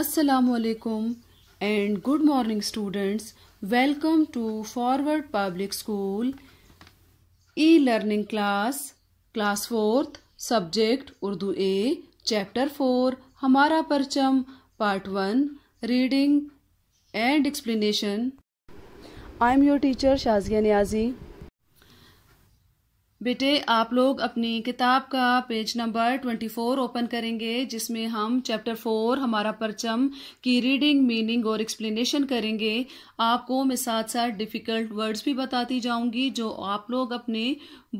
असलकुम and good morning students welcome to Forward Public School e learning class class fourth subject Urdu A chapter four हमारा परचम part one reading and explanation I am your teacher Shazia Niazi बेटे आप लोग अपनी किताब का page number twenty four open करेंगे जिसमें हम चैप्टर फोर हमारा परचम की रीडिंग मीनिंग और एक्सप्लेनेशन करेंगे आपको मैं साथ साथ डिफ़िकल्ट वर्ड्स भी बताती जाऊंगी जो आप लोग अपने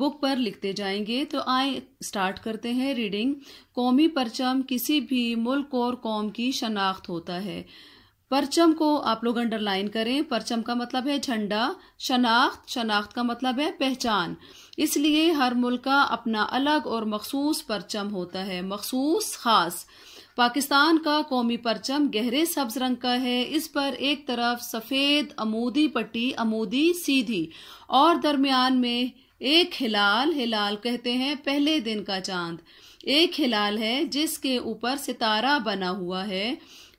बुक पर लिखते जाएंगे तो आए स्टार्ट करते हैं रीडिंग कौमी परचम किसी भी मुल्क और कौम की शनाख्त होता है परचम को आप लोग अंडरलाइन करें परचम का मतलब है झंडा शनाख्त शनाख्त का मतलब है पहचान इसलिए हर मुल्क का अपना अलग और मखसूस परचम होता है मखसूस खास पाकिस्तान का कौमी परचम गहरे सब्ज रंग का है इस पर एक तरफ सफ़ेद अमूदी पट्टी अमूदी सीधी और दरमियान में एक हिलाल हिलाल कहते हैं पहले दिन का चांद एक हिलाल है जिसके ऊपर सितारा बना हुआ है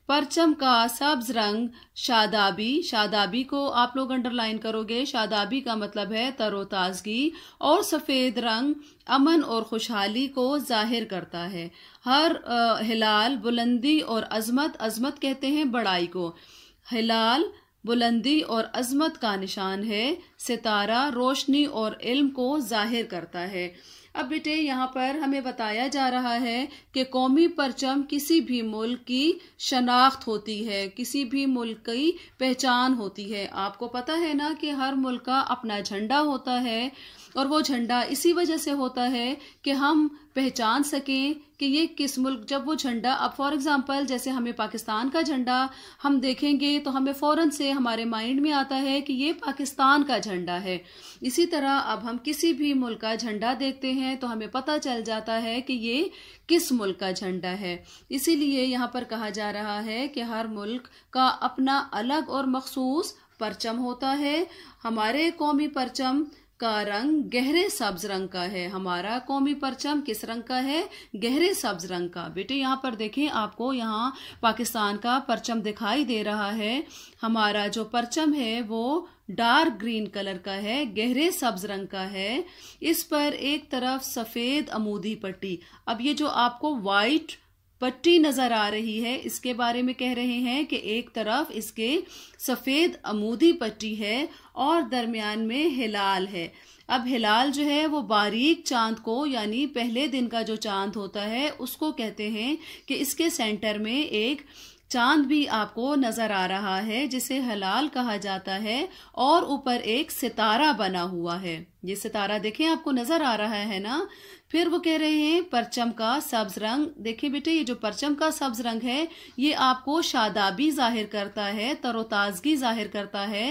परचम का सब्ज रंग शादाबी शादाबी को आप लोग अंडरलाइन करोगे शादाबी का मतलब है तरोताजगी और सफ़ेद रंग अमन और खुशहाली को जाहिर करता है हर आ, हिलाल बुलंदी और अजमत अजमत कहते हैं बड़ाई को हिलाल बुलंदी और अजमत का निशान है सितारा रोशनी और इल्म को जाहिर करता है अब बेटे यहाँ पर हमें बताया जा रहा है कि कौमी परचम किसी भी मुल्क की शनाख्त होती है किसी भी मुल्क की पहचान होती है आपको पता है ना कि हर मुल्क का अपना झंडा होता है और वो झंडा इसी वजह से होता है कि हम पहचान सकें कि ये किस मुल्क जब वो झंडा अब फॉर एग्जांपल जैसे हमें पाकिस्तान का झंडा हम देखेंगे तो हमें फ़ौरन से हमारे माइंड में आता है कि ये पाकिस्तान का झंडा है इसी तरह अब हम किसी भी मुल्क का झंडा देखते हैं तो हमें पता चल जाता है कि ये किस मुल्क का झंडा है इसीलिए यहाँ पर कहा जा रहा है कि हर मुल्क का अपना अलग और मखसूस परचम होता है हमारे कौमी परचम का रंग गहरे सब्ज रंग का है हमारा कौमी परचम किस रंग का है गहरे सब्ज रंग का बेटे यहाँ पर देखें आपको यहाँ पाकिस्तान का परचम दिखाई दे रहा है हमारा जो परचम है वो डार्क ग्रीन कलर का है गहरे सब्ज रंग का है इस पर एक तरफ सफेद अमूदी पट्टी अब ये जो आपको वाइट पट्टी नजर आ रही है इसके बारे में कह रहे हैं कि एक तरफ इसके सफेद अमूदी पट्टी है और दरमियान में हिलाल है अब हिलाल जो है वो बारीक चांद को यानी पहले दिन का जो चांद होता है उसको कहते हैं कि इसके सेंटर में एक चांद भी आपको नजर आ रहा है जिसे हलाल कहा जाता है और ऊपर एक सितारा बना हुआ है ये सितारा देखें आपको नजर आ रहा है ना फिर वो कह रहे हैं परचम का सब्ज रंग देखें बेटे ये जो परचम का सब्ज रंग है ये आपको शादाबी जाहिर करता है तरोताजगी जाहिर करता है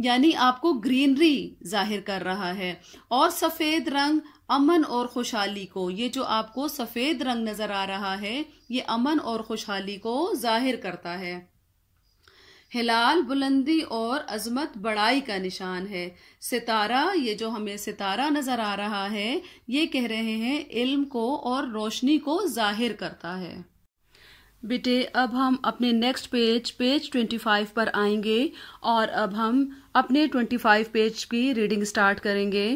यानी आपको ग्रीनरी जाहिर कर रहा है और सफ़ेद रंग अमन और खुशहाली को ये जो आपको सफ़ेद रंग नज़र आ रहा है ये अमन और खुशहाली को जाहिर करता है हिलाल बुलंदी और अजमत बड़ाई का निशान है सितारा ये जो हमें सितारा नज़र आ रहा है ये कह रहे हैं इल्म को और रोशनी को जाहिर करता है बेटे अब हम अपने नेक्स्ट पेज पेज 25 पर आएंगे और अब हम अपने 25 पेज की रीडिंग स्टार्ट करेंगे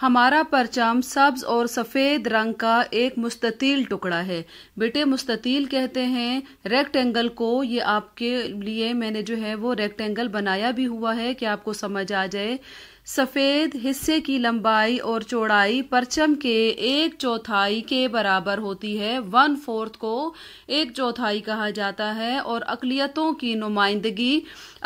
हमारा परचम सब्ज और सफ़ेद रंग का एक मुस्ततील टुकड़ा है बेटे मुस्ततील कहते हैं रेक्टेंगल को ये आपके लिए मैंने जो है वो रेक्टेंगल बनाया भी हुआ है कि आपको समझ आ जाए सफ़ेद हिस्से की लंबाई और चौड़ाई परचम के एक चौथाई के बराबर होती है वन फोर्थ को एक चौथाई कहा जाता है और अकलियतों की नुमाइंदगी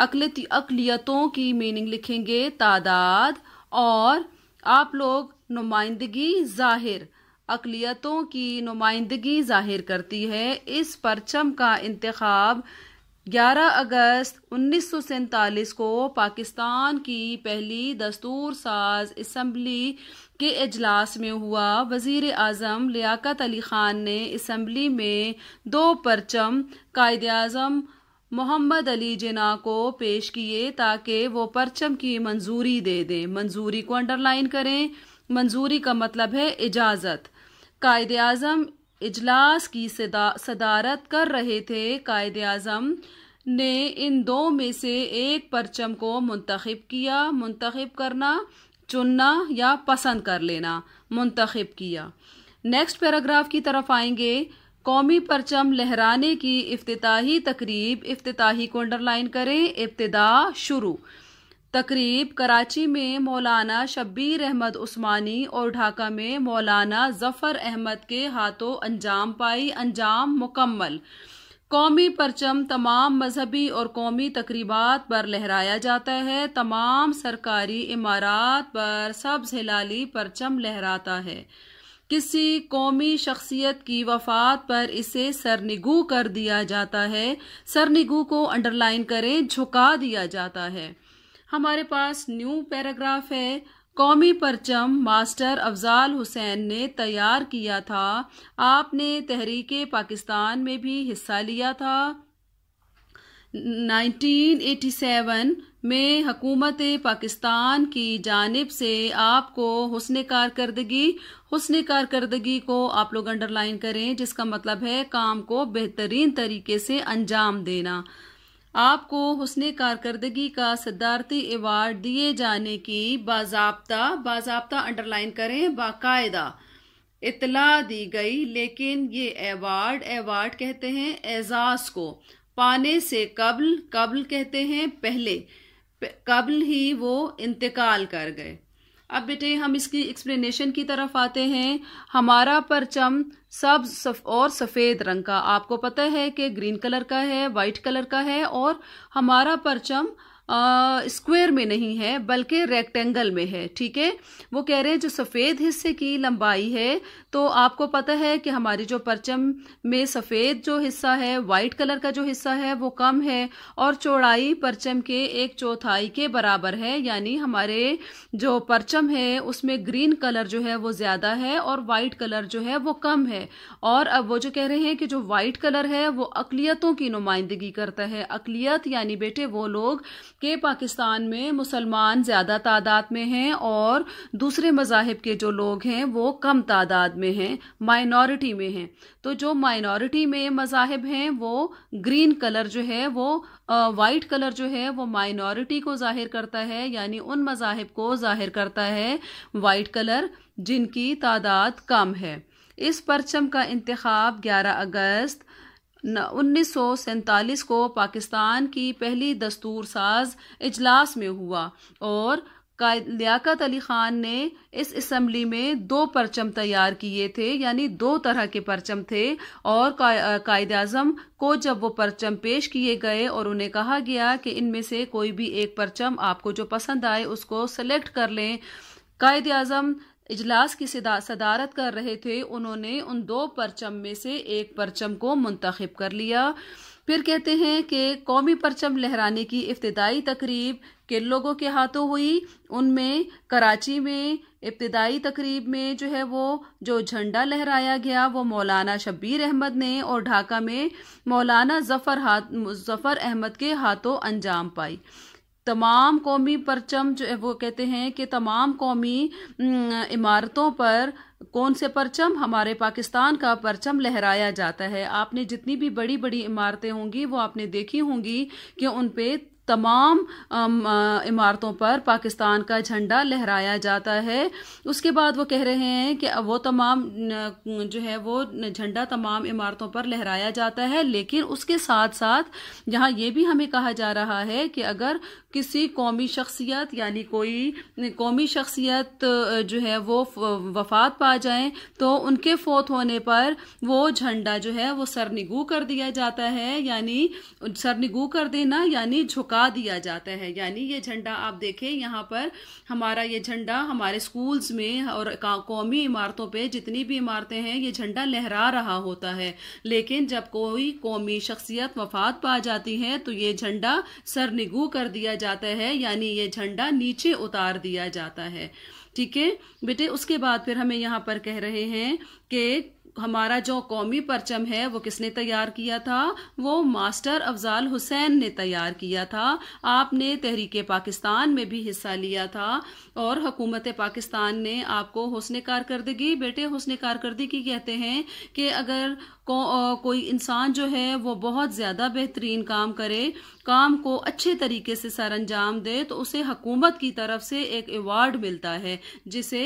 अकलियतों की मीनिंग लिखेंगे तादाद और आप लोग नुमाइंदगी जाहिर अकलियतों की नुमाइंदगी जाहिर करती है इस परचम का इंतखब 11 अगस्त उन्नीस को पाकिस्तान की पहली दस्तूर साज इसम्बली के अजलास में हुआ वजीर अजम लियाकत अली ख़ान ने इसम्बली में दो परचम कायद अजम मोहम्मद अली जिना को पेश किए ताकि वो परचम की मंजूरी दे दें मंजूरी को अंडरलाइन करें मंजूरी का मतलब है इजाज़त कायद अजम इजलास की सदारत कर रहे थे कायद अजम ने इन दो में से एक परचम को मुंतखब किया मुंतखब करना चुनना या पसंद कर लेना मुंतखब किया नेक्स्ट पैराग्राफ की तरफ आएंगे कौमी परचम लहराने की अफ्ताही तकरीब अफ्ताही को अंडरलाइन करें इब्तदा शुरू तकरीब कराची में मौलाना शब्बीर अहमद उस्मानी और ढाका में मौलाना जफ़र अहमद के हाथों अंजाम पाई अंजाम मुकम्मल कौमी परचम तमाम मजहबी और कौमी तकरीबात पर लहराया जाता है तमाम सरकारी इमारात पर सब्ज हिलाली परचम लहराता है किसी कौमी शख्सियत की वफात पर इसे सरनिगू कर दिया जाता है सरनिगू को अंडरलाइन करें झुका दिया जाता है हमारे पास न्यू पैराग्राफ है कौमी परचम मास्टर अफजाल हुसैन ने तैयार किया था आपने तहरीक पाकिस्तान में भी हिस्सा लिया था 1987 में हकूमत पाकिस्तान की जानब से आपको हसन कारकर्दगी हसन कारकर्दगी को आप लोग अंडरलाइन करें जिसका मतलब है काम को बेहतरीन तरीके से अंजाम देना आपको हसन कारकर्दगी का सिद्धार्थी एवार्ड दिए जाने की बाजाबता बाजाबता अंडरलाइन करें बाकायदा इतला दी गई लेकिन ये एवार्ड एवार्ड कहते हैं एजाज को पाने से कबल कबल कहते हैं पहले कबल ही वो इंतकाल कर गए अब बेटे हम इसकी एक्सप्लेनेशन की तरफ आते हैं हमारा परचम सब सफ और सफ़ेद रंग का आपको पता है कि ग्रीन कलर का है वाइट कलर का है और हमारा परचम स्क्वायर में नहीं है बल्कि रेक्टेंगल में है ठीक है वो कह रहे हैं जो सफ़ेद हिस्से की लंबाई है तो आपको पता है कि हमारी जो परचम में सफ़ेद जो हिस्सा है वाइट कलर का जो हिस्सा है वो कम है और चौड़ाई परचम के एक चौथाई के बराबर है यानी हमारे जो परचम है उसमें ग्रीन कलर जो है वो ज़्यादा है और वाइट कलर जो है वो कम है और अब वो जो कह रहे हैं कि जो वाइट कलर है वो अकलीतों की नुमाइंदगी करता है अकलीत यानी बेटे वो लोग कि पाकिस्तान में मुसलमान ज़्यादा तादाद में हैं और दूसरे मजाहब के जो लोग हैं वो कम तादाद में हैं माइनॉरिटी में हैं तो जो माइनॉरिटी में मजाहब हैं वो ग्रीन कलर जो है वो वाइट कलर जो है वो माइनॉरिटी को जाहिर करता है यानी उन मजाहब को जाहिर करता है वाइट कलर जिनकी तादाद कम है इस परचम का इंतखब ग्यारह अगस्त उन्नीस को पाकिस्तान की पहली दस्तूर साज इजलास में हुआ और लियाकत अली खान ने इस असम्बली में दो परचम तैयार किए थे यानी दो तरह के परचम थे और कायद आजम को जब वो परचम पेश किए गए और उन्हें कहा गया कि इनमें से कोई भी एक परचम आपको जो पसंद आए उसको सेलेक्ट कर लें कायद अजम इजलास की सदारत कर रहे थे उन्होंने उन दो परचम में से एक परचम को मुंतखब कर लिया फिर कहते हैं कि कौमी परचम लहराने की इब्तदाई तकरीब किन लोगों के हाथों हुई उनमें कराची में इब्तदाई तकरीब में जो है वो जो झंडा लहराया गया वो मौलाना शब्बीर अहमद ने और ढाका में मौलाना जफर हाथ जफर अहमद के हाथों अंजाम पाई तमाम कौमी परचम जो वो कहते हैं कि तमाम कौमी इमारतों पर कौन से परचम हमारे पाकिस्तान का परचम लहराया जाता है आपने जितनी भी बड़ी बड़ी इमारतें होंगी वो आपने देखी होंगी कि उन पे तमाम इमारतों पर पाकिस्तान का झंडा लहराया जाता है उसके बाद वो कह रहे हैं कि वो तमाम जो है वो झंडा तमाम इमारतों पर लहराया जाता है लेकिन उसके साथ साथ यहाँ ये भी हमें कहा जा रहा है कि अगर किसी कौमी शख्सियत यानी कोई कौमी शख्सियत जो है वो वफात पा जाए तो उनके फोत होने पर वो झंडा जो है वो सरनिगू कर दिया जाता है यानी सरनिगू कर देना यानी झुका लगा दिया जाता है यानी ये झंडा आप देखें यहाँ पर हमारा ये झंडा हमारे स्कूल्स में और कौमी इमारतों पे जितनी भी इमारतें हैं ये झंडा लहरा रहा होता है लेकिन जब कोई कौमी शख्सियत वफात पा जाती है तो ये झंडा सरनिगू कर दिया जाता है यानी ये झंडा नीचे उतार दिया जाता है ठीक है बेटे उसके बाद फिर हमें यहाँ पर कह रहे हैं कि हमारा जो कौमी परचम है वो किसने तैयार किया था वो मास्टर अफजाल हुसैन ने तैयार किया था आपने तहरीक पाकिस्तान में भी हिस्सा लिया था और हकूमत पाकिस्तान ने आपको हौसने कारकर्दगी बेटे हौसने कारकर्दगी कहते हैं कि अगर को, आ, कोई इंसान जो है वो बहुत ज़्यादा बेहतरीन काम करे काम को अच्छे तरीके से सर अंजाम दे तो उसे हकूमत की तरफ से एक अवार्ड मिलता है जिसे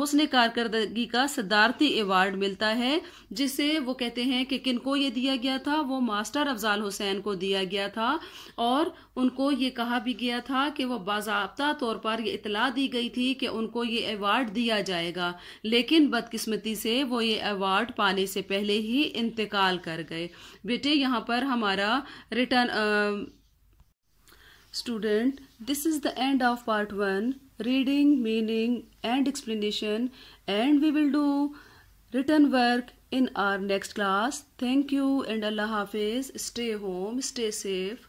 हसन कारकरी का सदारती अवार्ड मिलता है जिसे वो कहते हैं कि किन को ये दिया गया था वो मास्टर अफजाल हुसैन को दिया गया था और उनको ये कहा भी गया था कि वह बाबा तौर पर यह इतला दी गई थी कि उनको ये अवार्ड दिया जाएगा लेकिन बदकस्मती से वो ये अवार्ड पाने से पहले पहले ही इंतकाल कर गए बेटे यहाँ पर हमारा return student this is the end of part one reading meaning and explanation and we will do return work in our next class thank you and अल्लाह हाफिज स्टे होम स्टे सेफ